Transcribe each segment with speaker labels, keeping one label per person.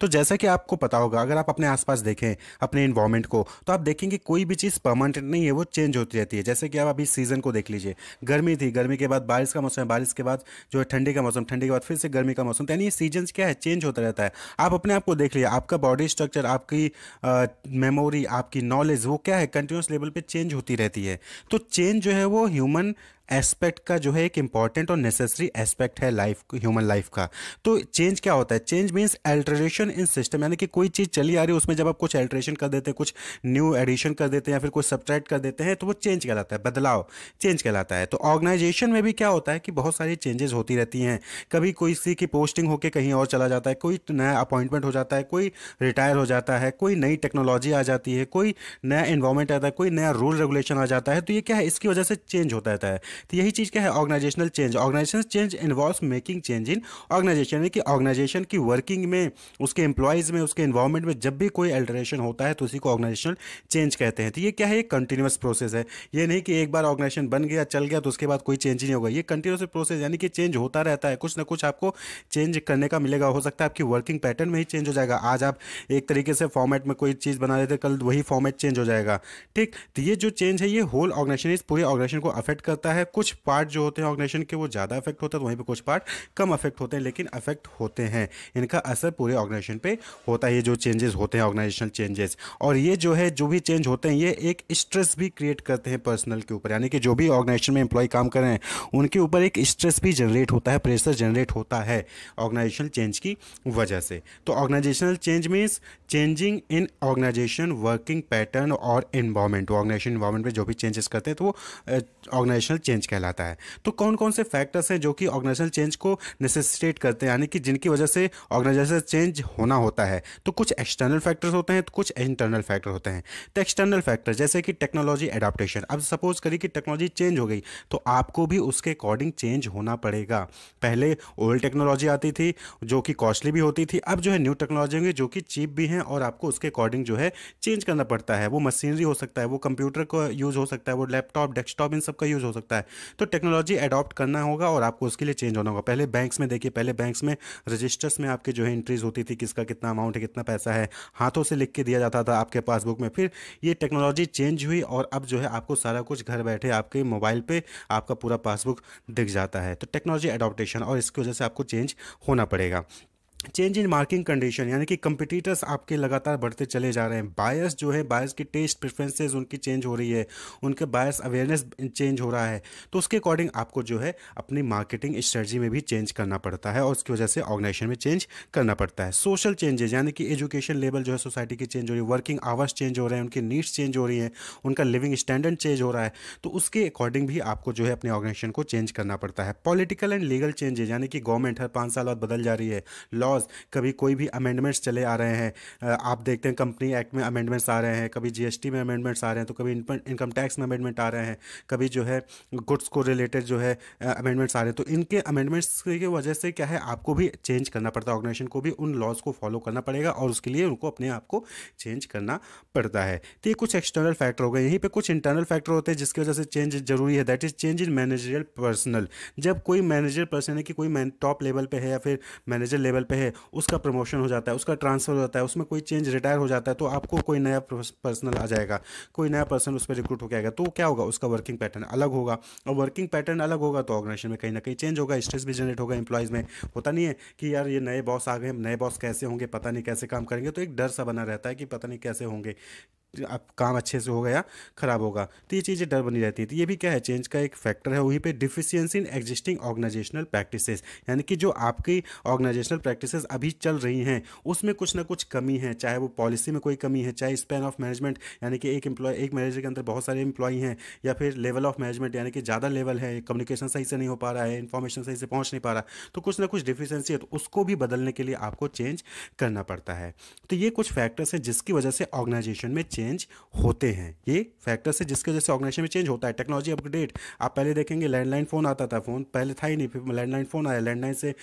Speaker 1: तो जैसा कि आपको पता होगा अगर आप अपने आसपास देखें अपने इन्वायरमेंट को तो आप देखेंगे कोई भी चीज़ परमानेंट नहीं है वो चेंज होती रहती है जैसे कि आप अभी सीज़न को देख लीजिए गर्मी थी गर्मी के बाद बारिश का मौसम है बारिश के बाद जो है ठंडी का मौसम ठंडी के बाद फिर से गर्मी का मौसम तो यानी ये सीजन क्या है चेंज होता रहता है आप अपने आप को देख लीजिए आपका बॉडी स्ट्रक्चर आपकी मेमोरी आपकी नॉलेज वो क्या है कंटिन्यूस लेवल पर चेंज होती रहती है तो चेंज जो है वो ह्यूमन एस्पेक्ट का जो है एक इंपॉर्टेंट और नेसेसरी एस्पेक्ट है लाइफ ह्यूमन लाइफ का तो चेंज क्या होता है change means alteration in system यानी कि कोई चीज़ चली आ रही है उसमें जब आप कुछ अल्ट्रेशन कर देते हैं कुछ न्यू एडिशन कर देते हैं या फिर कुछ सब्ट्रैक्ट कर देते हैं तो वो चेंज कहलाता है बदलाव चेंज कहलाता है तो ऑर्गेनाइजेशन में भी क्या होता है कि बहुत सारी चेंजेस होती रहती हैं कभी कोई सी की पोस्टिंग होकर कहीं और चला जाता है कोई नया अपॉइंटमेंट हो जाता है कोई रिटायर हो जाता है कोई नई टेक्नोलॉजी आ जाती है कोई नया इन्वायरमेंट आता है कोई नया रूल रेगुलेशन आ जाता है तो ये क्या है इसकी वजह से चेंज होता रहता है तो यही चीज़ क्या है organisational change organisation change involve making change in organisation यानी कि ऑर्गेनाइजेशन की वर्किंग में उसके एम्प्लॉयज़ में उसके इन्वायरमेंट में जब भी कोई अल्ट्रेशन होता है तो उसी को ऑर्गेनाइजेशनल चेंज कहते हैं तो ये क्या है एक कंटिन्यूस प्रोसेस है ये नहीं कि एक बार ऑर्गेनाइजेशन बन गया चल गया तो उसके बाद कोई चेंज ही नहीं होगा ये कंटिन्यूस प्रोसेस यानी कि चेंज होता रहता है कुछ ना कुछ आपको चेंज करने का मिलेगा हो सकता है आपकी वर्किंग पैटर्न में ही चेंज हो जाएगा आज आप एक तरीके से फॉर्मेट में कोई चीज़ बना देते कल वही फॉर्मेट चेंज हो जाएगा ठीक तो ये जो चेंज है ये होल ऑर्गेनाइजेशन इस पूरे ऑर्गेनाइजेशन को अफेक्ट करता है है कुछ पार्ट जो होते हैं ऑर्गेनाइजेशन के वो ज़्यादा अफेक्ट होता है तो वहीं पर कुछ पार्ट कम अफेक्ट होते हैं लेकिन अफेक्ट होते हैं इनका असर पूरे ऑर्गेनाइजेशन पर होता है ये जो चेंजेस होते हैं ऑर्गेनाइजेशनल चेंजेस और ये जो है जो भी चेंज होते हैं ये एक स्ट्रेस भी क्रिएट करते हैं पर्सनल के ऊपर यानी कि जो भी ऑर्गेनाइजेशन में एम्प्लॉय काम कर रहे हैं उनके ऊपर एक स्ट्रेस भी जनरेट होता है प्रेशर जनरेट होता है ऑर्गेनाइजेशनल चेंज की वजह से तो organisational change means changing in organisation working pattern और इन्वायरमेंट ऑर्गेनाइजेशन इन्वायरमेंट में जो भी चेंजेस करते हैं तो वो ऑर्गेनाइजेशनल चेंज चेंज कहलाता है तो कौन कौन से फैक्टर्स हैं जो कि ऑर्गेनाइजेशनल चेंज को नेसेसिटेट करते हैं यानी कि जिनकी वजह से ऑर्गेनाइजेशनल चेंज होना होता है तो कुछ एक्सटर्नल फैक्टर्स होते हैं तो कुछ इंटरनल फैक्टर होते हैं तो एक्सटर्नल फैक्टर जैसे कि टेक्नोलॉजी एडाप्टेशन अब सपोज करिए कि टेक्नोलॉजी चेंज हो गई तो आपको भी उसके अकॉर्डिंग चेंज होना पड़ेगा पहले ओल्ड टेक्नोलॉजी आती थी जो कि कॉस्टली भी होती थी अब जो है न्यू टेक्नोलॉजी होंगी जो कि चीप भी हैं और आपको उसके अकॉर्डिंग जो है चेंज करना पड़ता है वो मशीनरी हो सकता है वो कंप्यूटर का यूज़ हो सकता है वो लैपटॉप डेस्कटॉप इन सब का यूज़ हो सकता है तो टेक्नोलॉजी अडॉप्ट करना होगा और आपको उसके लिए चेंज होना होगा पहले बैंक्स में देखिए पहले बैंक्स में रजिस्टर्स में आपके जो है एंट्रीज होती थी किसका कितना अमाउंट है कितना पैसा है हाथों से लिख के दिया जाता था आपके पासबुक में फिर ये टेक्नोलॉजी चेंज हुई और अब जो है आपको सारा कुछ घर बैठे आपके मोबाइल पर आपका पूरा पासबुक दिख जाता है तो टेक्नोलॉजी अडोप्टेशन और इसकी वजह से आपको चेंज होना पड़ेगा चेंज इन मार्किंग कंडीशन यानी कि कंपिटिटर्स आपके लगातार बढ़ते चले जा रहे हैं बायस जो है बायस की टेस्ट प्रेफरेंसेस उनकी चेंज हो रही है उनके बायस अवेयरनेस चेंज हो रहा है तो उसके अकॉर्डिंग आपको जो है अपनी मार्केटिंग स्ट्रेटजी में भी चेंज करना पड़ता है और उसकी वजह से ऑर्गेनाइजेशन में चेंज करना पड़ता है सोशल चेंजेज यानी कि एजुकेशन लेवल जो है सोसाइटी की चेंज हो रही है वर्किंग आवर्स चेंज हो रहे हैं उनकी नीड्स चेंज हो रही हैं उनका लिविंग स्टैंडर्ड चेंज हो रहा है तो उसके अकॉर्डिंग भी आपको जो है अपने ऑर्गेनाइजेशन को चेंज करना पड़ता है पॉलिटिकल एंड लीगल चेंजेज यानी कि गवर्नमेंट हर पाँच साल बाद बदल जा रही है लॉ लॉज कभी कोई भी अमेंडमेंट्स चले आ रहे हैं आप देखते हैं कंपनी एक्ट में अमेंडमेंट्स आ रहे हैं कभी जीएसटी में अमेंडमेंट्स आ रहे हैं तो कभी इनकम टैक्स में अमेंडमेंट आ रहे हैं कभी जो है गुड्स को रिलेटेड जो है अमेंडमेंट्स आ रहे हैं तो इनके अमेंडमेंट्स की वजह से क्या है आपको भी चेंज करना पड़ता है ऑर्गेनाइजेशन को भी उन लॉज को फॉलो करना पड़ेगा और उसके लिए उनको अपने आप को चेंज करना पड़ता है तो ये कुछ एक्सटर्नल फैक्टर हो गए यहीं पर कुछ इंटरनल फैक्टर होते हैं जिसकी वजह से चेंज जरूरी है that is change in managerial personal जब कोई मैनेजर पर्सन है कि कोई टॉप लेवल पर है या फिर मैनेजर लेवल पर पे है उसका प्रमोशन हो जाता है उसका ट्रांसफ़र हो जाता है उसमें कोई चेंज रिटायर हो जाता है तो आपको कोई नया पर्सनल आ जाएगा कोई नया पर्सन उस पर रिक्रूट होकर आएगा तो क्या होगा उसका वर्किंग पैटर्न अलग होगा और वर्किंग पैटर्न अलग होगा तो ऑर्गेनाइजेशन में कहीं ना कहीं चेंज होगा स्ट्रेस भी जनरेट होगा इंप्लाइज में होता नहीं है कि यार ये नए बॉस आ गए नए बॉस कैसे होंगे पता नहीं कैसे काम करेंगे तो एक डर सा बना रहता है कि पता नहीं कैसे होंगे आप काम अच्छे से होगा या ख़राब होगा तो ये चीज़ें डर बनी रहती है तो ये भी क्या है चेंज का एक फैक्टर है वहीं पे deficiency in existing organisational practices यानी कि जो आपकी ऑर्गेनाइजेशनल प्रैक्टिसेस अभी चल रही हैं उसमें कुछ ना कुछ कमी है चाहे वो पॉलिसी में कोई कमी है चाहे स्पैन ऑफ मैनेजमेंट यानी कि एक एम्प्लॉय एक मैनेजर के अंदर बहुत सारे एम्प्लॉई हैं या फिर लेवल ऑफ मैनेजमेंट यानी कि ज़्यादा लेवल है कम्युनिकेशन सही से नहीं हो पा रहा है इन्फॉर्मेशन सही से पहुँच नहीं पा रहा तो कुछ ना कुछ डिफिशेंसी है तो उसको भी बदलने के लिए आपको चेंज करना पड़ता है तो ये कुछ फैक्टर्स हैं जिसकी वजह से ऑर्गेनाइजेशन में चेंज चेंज होते हैं ये फैक्टर्स है जिसके वजह से ऑर्गेनाइजेशन में चेंज होता है टेक्नोलॉजी अपग्रेड आप पहले देखेंगे लैंडलाइन फ़ोन आता था फ़ोन पहले था ही नहीं फिर लैंडलाइन फ़ोन आया लैंडलाइन से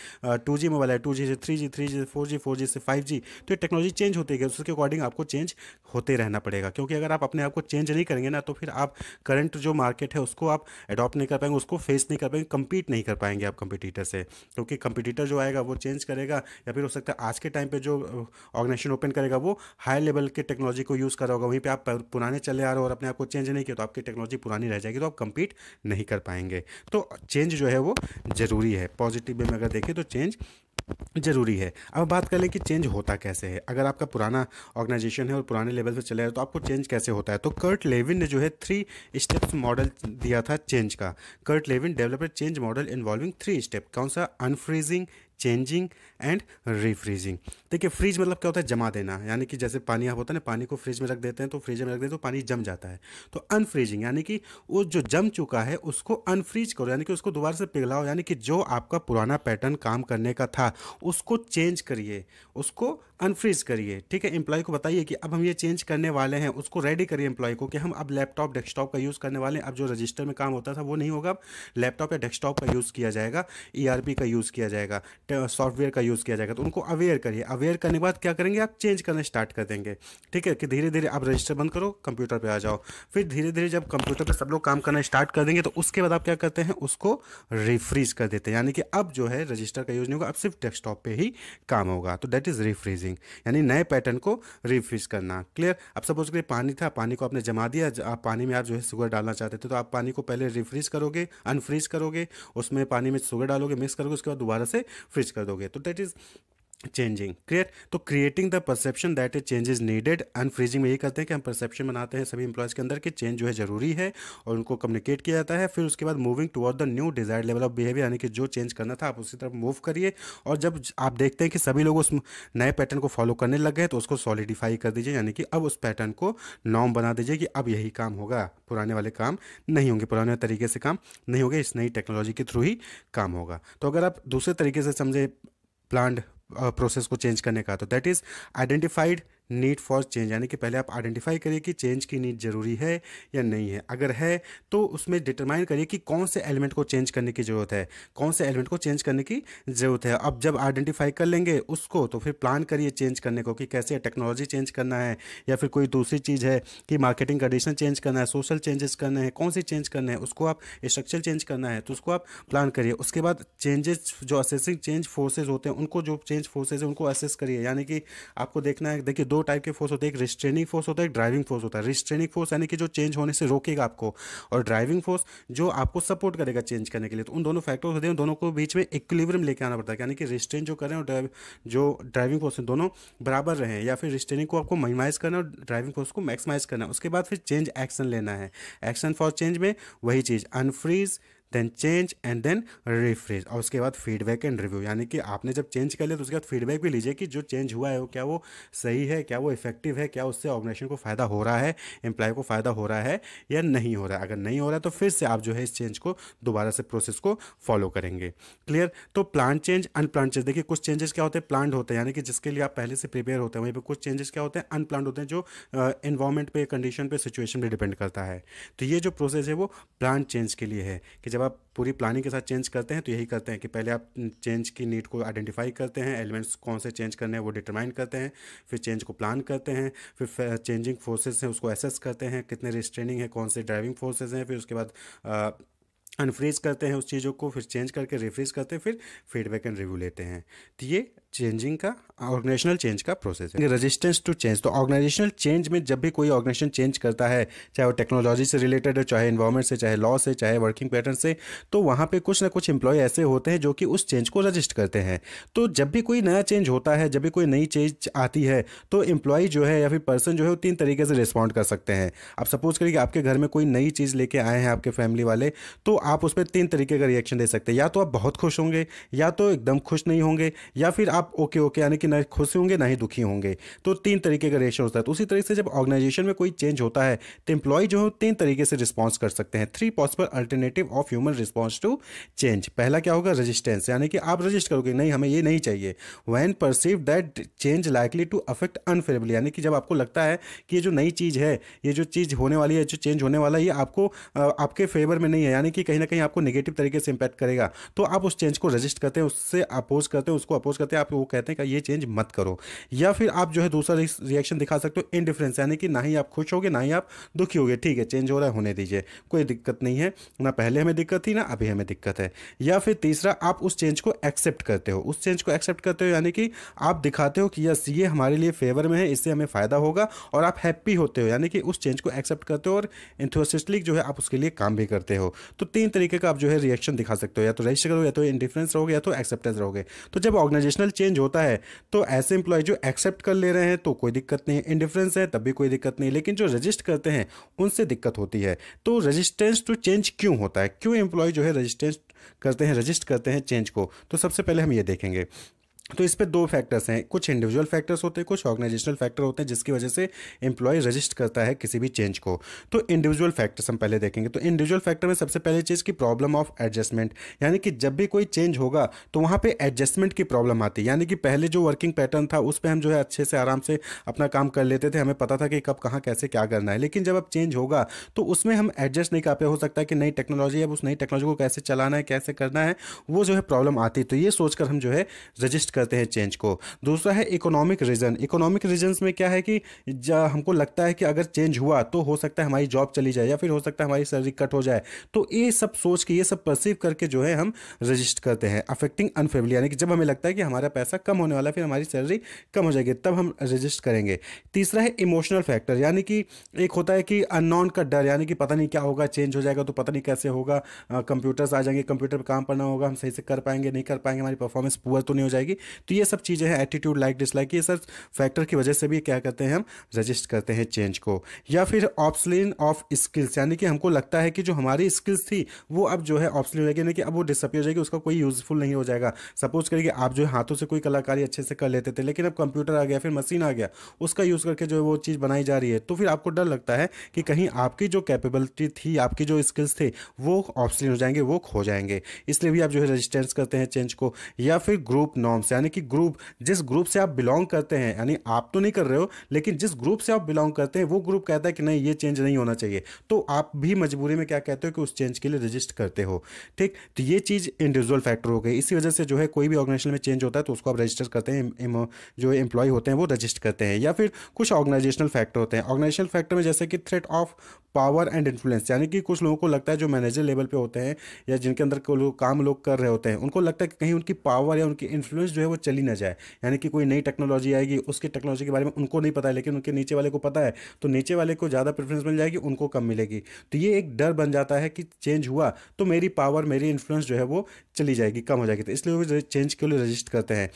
Speaker 1: टू जी मोबाइल है टू जी से थ्री जी थ्री जी से फोर जी फोर जी से फाइव जी तो ये टेक्नोलॉजी चेंज होती है उसके अकॉर्डिंग आपको चेंज होते रहना पड़ेगा क्योंकि अगर आप अपने आप को चेंज नहीं करेंगे ना तो फिर आप करंट जो मार्केट है उसको आप अडॉप्ट नहीं कर पाएंगे उसको फेस नहीं कर पाएंगे कंपीट नहीं कर पाएंगे आप कंपिटीटर से क्योंकि कंपिटीटर जो आएगा वो चेंज करेगा या फिर हो सकता है आज के टाइम पर जो ऑर्गेनाइजेशन ओपन करेगा वो हाई लेवल के टेक्नोलॉजी को यूज़ करा होगा वहीं पे आप पुराने चले आ रहे हो और अपने आप को चेंज नहीं किया तो आपकी टेक्नोलॉजी पुरानी रह जाएगी तो आप कंपीट नहीं कर पाएंगे तो चेंज जो है वो ज़रूरी है पॉजिटिव में अगर देखें तो चेंज ज़रूरी है अब बात कर लें कि चेंज होता कैसे है अगर आपका पुराना ऑर्गेनाइजेशन है और पुराने लेवल पर चले रहे तो आपको चेंज कैसे होता है तो कर्ट लेविन ने जो है थ्री स्टेप्स मॉडल दिया था चेंज का Kurt Lewin developer change model involving three step कौन सा अनफ्रीजिंग चेंजिंग एंड रीफ्रीजिंग देखिए फ्रीज मतलब क्या होता है जमा देना यानी कि जैसे पानी आप होता है ना पानी को फ्रिज में रख देते हैं तो फ्रिज में रख देते हैं तो पानी जम जाता है तो अनफ्रीजिंग यानी कि वो जो जम चुका है उसको अनफ्रीज करो यानी कि उसको दोबारा से पिघलाओ यानी कि जो आपका पुराना पैटर्न काम करने का था उसको चेंज करिए उसको अनफ्रीज करिए ठीक है एम्प्लॉय को बताइए कि अब हम ये चेंज करने वाले हैं उसको रेडी करिए एम्प्लॉय को कि हम अब लैपटॉप डेस्कटॉप का यूज़ करने वाले हैं अब जो रजिस्टर में काम होता था वो नहीं होगा अब लैपटॉप या डेस्कटॉप का यूज़ किया जाएगा ई e का यूज़ किया जाएगा सॉफ्टवेयर का यूज़ किया जाएगा तो उनको अवेयर करिए अवेयर करने के बाद क्या करेंगे आप चेंज करना स्टार्ट कर देंगे ठीक है कि धीरे धीरे आप रजिस्टर बंद करो कंप्यूटर पर आ जाओ फिर धीरे धीरे जब कंप्यूटर पर सब लोग काम करना स्टार्ट कर देंगे तो उसके बाद आप क्या करते हैं उसको रिफ्रीज कर देते हैं यानी कि अब जो है रजिस्टर का यूज नहीं होगा अब सिर्फ डेस्कटॉप पर ही काम होगा तो डेट इज़ रिफ्रीजिंग यानी नए पैटर्न को रिफ्रीज करना क्लियर अब सपोज करिए पानी था पानी को आपने जमा दिया आप पानी में आप जो है शुगर डालना चाहते थे तो आप पानी को पहले रिफ्रीज करोगे अनफ्रीज करोगे उसमें पानी में शुगर डालोगे मिक्स करोगे उसके बाद दोबारा से फ्रिज कर दोगे तो दैट इज़ चेंजिंग क्रिएट तो creating the perception that is change is needed and freezing में ये करते हैं कि हम परसेप्शन बनाते हैं सभी इंप्लॉयज़ के अंदर कि चेंज जो है ज़रूरी है और उनको कम्युनिकेट किया जाता है फिर उसके बाद moving toward the new desire level of behaviour यानी कि जो चेंज करना था आप उसी तरफ मूव करिए और जब आप देखते हैं कि सभी लोग उस नए पैटर्न को फॉलो करने लग गए तो उसको सॉलिडिफाई कर दीजिए यानी कि अब उस पैटर्न को नॉम बना दीजिए कि अब यही काम होगा पुराने वाले काम नहीं होंगे पुराने तरीके से काम नहीं होंगे इस नई टेक्नोलॉजी के थ्रू ही काम होगा तो अगर आप दूसरे तरीके से समझे प्लांट प्रोसेस को चेंज करने का तो that is identified need for change यानी कि पहले आप आइडेंटिफाई करिए कि चेंज की नीड ज़रूरी है या नहीं है अगर है तो उसमें डिटरमाइन करिए कि कौन से एलिमेंट को चेंज करने की ज़रूरत है कौन से एलिमेंट को चेंज करने की ज़रूरत है अब जब आइडेंटिफाई कर लेंगे उसको तो फिर प्लान करिए चेंज करने को कि कैसे टेक्नोलॉजी चेंज करना है या फिर कोई दूसरी चीज़ है कि मार्केटिंग कंडीशन चेंज करना है सोशल चेंजेस करने हैं कौन सी चेंज करने हैं उसको आप स्ट्रक्चर चेंज करना है तो उसको आप प्लान करिए उसके बाद चेंजेस जो असेसिंग चेंज फोर्सेज होते हैं उनको जो चेंज फोर्सेज है उनको असेस करिए यानी कि आपको देखना है देखिए दो टाइप के फोर्स होते हैं एक रिस्ट्रेनिंग फोर्स होता है एक ड्राइविंग फोर्स होता है रिस्ट्रेनिंग फोर्स यानी कि जो चेंज होने से रोकेगा आपको और ड्राइविंग फोर्स जो आपको सपोर्ट करेगा चेंज करने के लिए तो उन दोनों फैक्टर्स होते हैं दोनों को बीच में इक्विलिब्रियम लेके आना पड़ता है यानी कि रिस्ट्रेन जो करें और जो ड्राइविंग फोर्स है दोनों बराबर रहें या फिर रिस्ट्रेनिंग को आपको मिनिमाइज करना और ड्राइविंग फोर्स को मैक्सिमाइज करना उसके बाद फिर चेंज एक्शन लेना है एक्शन फॉर चेंज में वही चीज़ unfreeze then change and then refresh और उसके बाद फीडबैक एंड रिव्यू यानी कि आपने जब चेंज कर लिया तो उसके बाद फीडबैक भी लीजिए कि जो चेंज हुआ है वो क्या वो सही है क्या वो इफेक्टिव है क्या उससे ऑर्गेनाइजेशन को फ़ायदा हो रहा है एम्प्लॉय को फ़ायदा हो रहा है या नहीं हो रहा है अगर नहीं हो रहा है तो फिर से आप जो है इस चेंज को दोबारा से प्रोसेस को फॉलो करेंगे क्लियर तो प्लान चेंज अनप्लान चेंज देखिए कुछ चेंजेस क्या होते हैं प्लान होते हैं यानी कि जिसके लिए आप पहले से प्रिपेयर होते हैं वहीं पर कुछ चेंजेस क्या होते हैं अनप्लान होते हैं जो इन्वायरमेंट पे कंडीशन पे सिचुएशन पे डिपेंड करता है तो ये जो प्रोसेस है वो प्लान चेंज के लिए है कि जब आप पूरी प्लानिंग के साथ चेंज करते हैं तो यही करते हैं कि पहले आप चेंज की नीड को आइडेंटिफाई करते हैं एलिमेंट्स कौन से चेंज करने हैं वो डिटरमाइन करते हैं फिर चेंज को प्लान करते हैं फिर चेंजिंग फोर्सेस हैं उसको एसेस करते हैं कितने रिस्ट्रेनिंग है कौन से ड्राइविंग फोर्सेज हैं फिर उसके बाद अनफ्रीज करते हैं उस चीज़ों को फिर चेंज करके रिफ्रीज करते हैं फिर फीडबैक एंड रिव्यू लेते हैं तो ये चेंजिंग का ऑर्गेनाइजेशनल चेंज का प्रोसेस है रेजिस्टेंस टू चेंज तो ऑर्गेनाइजेशनल चेंज में जब भी कोई ऑर्गेनाइजेशन चेंज करता है चाहे वो टेक्नोलॉजी से रिलेटेड है चाहे इन्वायरमेंट से चाहे लॉ से चाहे वर्किंग पैटर्न से तो वहाँ पे कुछ ना कुछ एम्प्लॉय ऐसे होते हैं जो कि उस चेंज को रजिस्ट करते हैं तो जब भी कोई नया चेंज होता है जब भी कोई नई चेंज आती है तो एम्प्लॉय जो है या फिर पर्सन जो है वो तीन तरीके से रिस्पॉन्ड कर सकते हैं आप सपोज करिए आपके घर में कोई नई चीज़ लेके आए हैं आपके फैमिली वाले तो आप उस पर तीन तरीके का रिएक्शन दे सकते हैं या तो आप बहुत खुश होंगे या तो एकदम खुश नहीं होंगे या फिर आप आप ओके ओके यानी कि ना खुश होंगे ना ही दुखी होंगे तो तीन तरीके का रेशो होता है तो उसी तरीके से जब ऑर्गेनाइजेशन में कोई चेंज होता है तो एम्प्लॉय जो है तीन तरीके से रिस्पॉन्स कर सकते हैं three possible alternative of human response to change पहला क्या होगा रजिस्टेंस यानी कि आप रजिस्ट करोगे नहीं हमें ये नहीं चाहिए when perceive that change likely to affect unfavourably यानी कि जब आपको लगता है कि ये जो नई चीज़ है ये जो चीज़ होने वाली है जो चेंज होने वाला है ये आपको आपके फेवर में नहीं है यानी कि कहीं ना कहीं आपको नेगेटिव तरीके से इम्पैक्ट करेगा तो आप उस चेंज को रजिस्ट करते हैं उससे अपोज करते हैं उसको अपोज करते हैं आप आपको तो वो कहते हैं कि ये चेंज मत करो या फिर आप जो है दूसरा रिएक्शन दिखा सकते हो इनडिफरेंस यानी कि ना ही आप खुश होगे ना ही आप दुखी होगे ठीक है चेंज हो रहा है होने दीजिए कोई दिक्कत नहीं है ना पहले हमें दिक्कत थी ना अभी हमें दिक्कत है या फिर तीसरा आप उस चेंज को एक्सेप्ट करते हो उस चेंज को एक्सेप्ट करते हो यानी कि आप दिखाते हो कि यस ये हमारे लिए फेवर में है इससे हमें फ़ायदा होगा और आप हैप्पी होते हो यानी कि उस चेंज को एक्सेप्ट करते हो और इंथोसिस्टली जो है आप उसके लिए काम भी करते हो तो तीन तरीके का आप जो है रिएक्शन दिखा सकते हो या तो रजिस्टर करोगे या तो इंडिफरेंस रहोगे या तो एक्सेप्टेंस रहोगे तो जब ऑर्गेनाइजेशनल चेंज चेंज होता है तो ऐसे एम्प्लॉय जो एक्सेप्ट कर ले रहे हैं तो कोई दिक्कत नहीं इंडिफरेंस है तब भी कोई दिक्कत नहीं लेकिन जो रजिस्ट करते हैं उनसे दिक्कत होती है तो रजिस्टेंस टू चेंज क्यों होता है क्यों एम्प्लॉय जो है रजिस्टेंस करते हैं रजिस्ट करते हैं चेंज को तो सबसे पहले हम ये देखेंगे तो इस पर दो फैक्टर्स हैं कुछ इंडिविजुअल फैक्टर्स होते हैं कुछ ऑर्गेनाइजेशनल फैक्टर होते हैं जिसकी वजह से एम्प्लॉय रजिस्ट करता है किसी भी चेंज को तो इंडिविजुअल फैक्टर्स हम पहले देखेंगे तो इंडिविजुअल फैक्टर में सबसे पहले चीज़ की प्रॉब्लम ऑफ एडजस्टमेंट यानी कि जब भी कोई चेंज होगा तो वहाँ पर एडजस्टमेंट की प्रॉब्लम आती है यानी कि पहले जो वर्किंग पैटर्न था उस पर हम जो है अच्छे से आराम से अपना काम कर लेते थे हमें पता था कि कब कहाँ कैसे क्या करना है लेकिन जब अब चेंज होगा तो उसमें हम एडजस्ट नहीं कर पे हो सकता है कि नई टेक्नोलॉजी अब उस नई टेक्नोलॉजी को कैसे चलाना है कैसे करना है वो जो है प्रॉब्लम आती तो ये सोचकर हम जो है रजिस्ट करते हैं चेंज को दूसरा है इकोनॉमिक रीज़न इकोनॉमिक रीजन्स में क्या है कि हमको लगता है कि अगर चेंज हुआ तो हो सकता है हमारी जॉब चली जाए या फिर हो सकता है हमारी सैलरी कट हो जाए तो ये सब सोच के ये सब परसीव करके जो है हम रजिस्ट करते हैं अफेक्टिंग अनफेवरली यानी कि जब हमें लगता है कि हमारा पैसा कम होने वाला है फिर हमारी सैलरी कम हो जाएगी तब हम रजिस्ट करेंगे तीसरा है इमोशनल फैक्टर यानी कि एक होता है कि अननोन का डर यानी कि पता नहीं क्या होगा चेंज हो जाएगा तो पता नहीं कैसे होगा कंप्यूटर्स आ जाएंगे कंप्यूटर पर काम करना होगा हम सही से कर पाएंगे नहीं कर पाएंगे हमारी परफॉर्मेंस पुअर तो नहीं हो जाएगी तो ये सब चीज़ें हैं एटीट्यूड लाइक डिसलाइक ये सब फैक्टर की वजह से भी क्या करते हैं हम रजिस्ट करते हैं चेंज को या फिर ऑप्सलिन ऑफ स्किल्स यानी कि हमको लगता है कि जो हमारी स्किल्स थी वो अब जो है ऑप्सलिन हो जाएगी यानी कि अब वो डिसअपी हो जाएगी उसका कोई यूजफुल नहीं हो जाएगा सपोज करिए आप जो हाथों से कोई कलाकारी अच्छे से कर लेते थे लेकिन अब कंप्यूटर आ गया फिर मशीन आ गया उसका यूज़ करके जो है वो चीज़ बनाई जा रही है तो फिर आपको डर लगता है कि कहीं आपकी जो कैपेबिलिटी थी आपकी जो स्किल्स थे वो ऑप्सलिन हो जाएंगे वो खो जाएंगे इसलिए भी आप जो है रजिस्टेंस करते हैं चेंज को या फिर ग्रुप नॉर्म्स यानी कि ग्रुप जिस ग्रुप से आप बिलोंग करते हैं यानी आप तो नहीं कर रहे हो लेकिन जिस ग्रुप से आप बिलोंग करते हैं वो ग्रुप कहता है कि नहीं ये चेंज नहीं होना चाहिए तो आप भी मजबूरी में क्या कहते हो कि उस चेंज के लिए रजिस्टर करते हो ठीक तो ये चीज़ इंडिविजुअल फैक्टर हो गई इसी वजह से जो है कोई भी ऑर्गेनाइजेशन में चेंज होता है तो उसको आप रजिस्टर करते हैं जो एम्प्लॉय होते हैं वो रजिस्टर करते हैं या फिर कुछ ऑर्गेनाइजेशनल फैक्टर होते हैं ऑर्गेनाइजेशनल फैक्टर में जैसे कि threat of power and influence यानी कि कुछ लोगों को लगता है जो मैनेजर लेवल पे होते हैं या जिनके अंदर को काम लोग कर रहे होते हैं उनको लगता है कि कहीं उनकी पावर या उनकी इन्फ्लुएंस जो है वो चली ना जाए यानी कि कोई नई टेक्नोलॉजी आएगी उसकी टेक्नोलॉजी के बारे में उनको नहीं पता है लेकिन उनके नीचे वाले को पता है तो नीचे वाले को ज़्यादा प्रेफरेंस मिल जाएगी उनको कम मिलेगी तो ये एक डर बन जाता है कि चेंज हुआ तो मेरी पावर मेरी इन्फ्लुएंस जो है वो चली जाएगी कम हो जाएगी तो इसलिए वो चेंज के लिए रजिस्ट करते हैं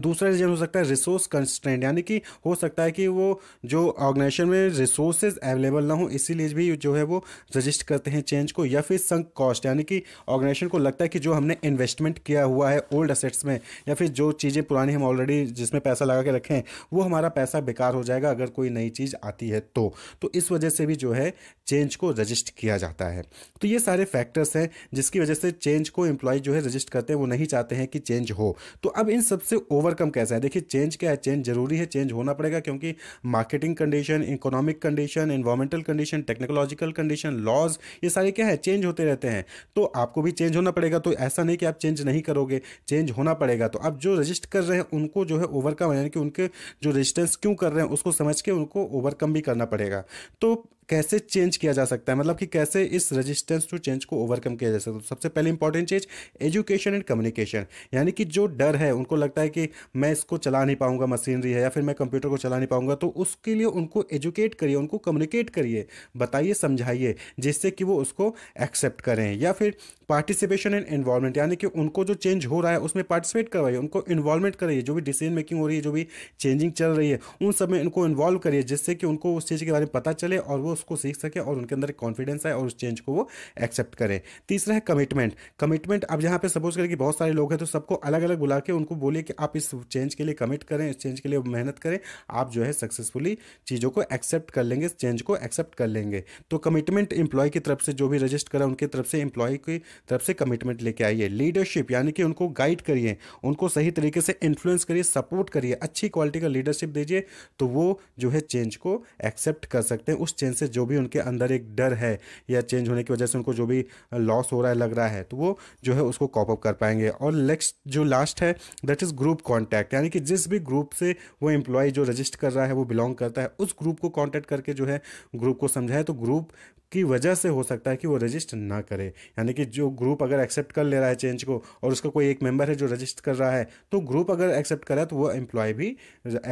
Speaker 1: दूसरा रीजन हो सकता है रिसोर्स कंस्टेंट यानी कि हो सकता है कि वो जो ऑर्गेनाइजेशन में रिसोर्सेज अवेलेबल ना हो इसीलिए भी जो है वो रजिस्ट करते हैं चेंज को या फिर संक कॉस्ट यानी कि ऑर्गेनाइजेशन को लगता है कि जो हमने इन्वेस्टमेंट किया हुआ है ओल्ड असेट्स में या फिर जो चीज़ें पुरानी हम ऑलरेडी जिसमें पैसा लगा के रखें वो हमारा पैसा बेकार हो जाएगा अगर कोई नई चीज़ आती है तो, तो इस वजह से भी जो है चेंज को रजिस्ट किया जाता है तो ये सारे फैक्टर्स हैं जिसकी वजह से चेंज को एम्प्लॉय जो है रजिस्ट करते हैं वो नहीं चाहते हैं कि चेंज हो तो अब इन सबसे ओवरकम कैसा है देखिए चेंज क्या है चेंज जरूरी है चेंज होना पड़ेगा क्योंकि marketing condition economic condition environmental condition technological condition laws ये सारे क्या है चेंज होते रहते हैं तो आपको भी चेंज होना पड़ेगा तो ऐसा नहीं कि आप चेंज नहीं करोगे चेंज होना पड़ेगा तो आप जो रजिस्टर कर रहे हैं उनको जो है ओवरकम यानी कि उनके जो रजिस्टेंस क्यों कर रहे हैं उसको समझ के उनको ओवरकम भी करना पड़ेगा तो कैसे चेंज किया जा सकता है मतलब कि कैसे इस रेजिस्टेंस टू चेंज को ओवरकम किया जा सकता है तो सबसे पहले इंपॉर्टेंट चीज एजुकेशन एंड कम्युनिकेशन यानी कि जो डर है उनको लगता है कि मैं इसको चला नहीं पाऊंगा मशीनरी है या फिर मैं कंप्यूटर को चला नहीं पाऊंगा तो उसके लिए उनको एजुकेट करिए उनको कम्युनिकेट करिए बताइए समझाइए जिससे कि वो उसको एक्सेप्ट करें या फिर पार्टिसिपेशन एंड इन्वॉल्वमेंट यानी कि उनको जो चेंज हो रहा है उसमें पार्टिसिपेट करवाइए उनको इन्वॉल्वमेंट कराइए जो भी डिसीजन मेकिंग हो रही है जो भी चेंजिंग चल रही है उन सब में इनको इन्वॉल्व करिए जिससे कि उनको उस चीज़ के बारे में पता चले और वो उसको सीख सके और उनके अंदर कॉन्फिडेंस आए और उस चेंज को वो एक्सेप्ट करें तीसरा है कमिटमेंट कमिटमेंट अब यहाँ पे सपोज करें कि बहुत सारे लोग हैं तो सबको अलग अलग बुला के उनको बोलिए कि आप इस चेंज के लिए कमिट करें इस चेंज के लिए मेहनत करें आप जो है सक्सेसफुली चीज़ों को एक्सेप्ट कर लेंगे इस चेंज को एक्सेप्ट कर लेंगे तो कमिटमेंट इंप्लॉय की तरफ से जो भी रजिस्ट करा उनकी तरफ से इंप्लॉय की तरफ से कमिटमेंट लेके आइए लीडरशिप यानी कि उनको गाइड करिए उनको सही तरीके से इन्फ्लुएंस करिए सपोर्ट करिए अच्छी क्वालिटी का लीडरशिप दीजिए तो वो जो है चेंज को एक्सेप्ट कर सकते हैं उस चेंज से जो भी उनके अंदर एक डर है या चेंज होने की वजह से उनको जो भी लॉस हो रहा है लग रहा है तो वो जो है उसको कॉपअप कर पाएंगे और नेक्स्ट जो लास्ट है दैट इज़ ग्रुप कॉन्टैक्ट यानी कि जिस भी ग्रुप से वो एम्प्लॉय जो रजिस्टर कर रहा है वो बिलोंग करता है उस ग्रुप को कॉन्टैक्ट करके जो है ग्रुप को समझाए तो ग्रुप की वजह से हो सकता है कि वो रजिस्टर ना करे यानी कि जो ग्रुप अगर एक्सेप्ट कर ले रहा है चेंज को और उसका कोई एक मेंबर है जो रजिस्टर कर रहा है तो ग्रुप अगर एक्सेप्ट करा तो वो एम्प्लॉय भी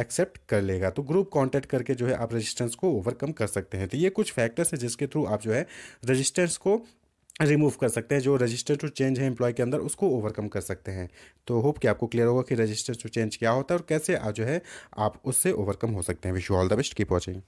Speaker 1: एक्सेप्ट कर लेगा तो ग्रुप कॉन्टैक्ट करके जो है आप रजिस्टेंस को ओवरकम कर सकते हैं तो ये कुछ फैक्टर्स हैं जिसके थ्रू आप जो है रजिस्टेंस को रिमूव कर सकते हैं जो रजिस्टर टू चेंज है एम्प्लॉय के अंदर उसको ओवरकम कर सकते हैं तो होप कि आपको क्लियर होगा कि रजिस्टर टू चेंज क्या होता है और कैसे जो है आप उससे ओवरकम हो सकते हैं wish you all the best keep watching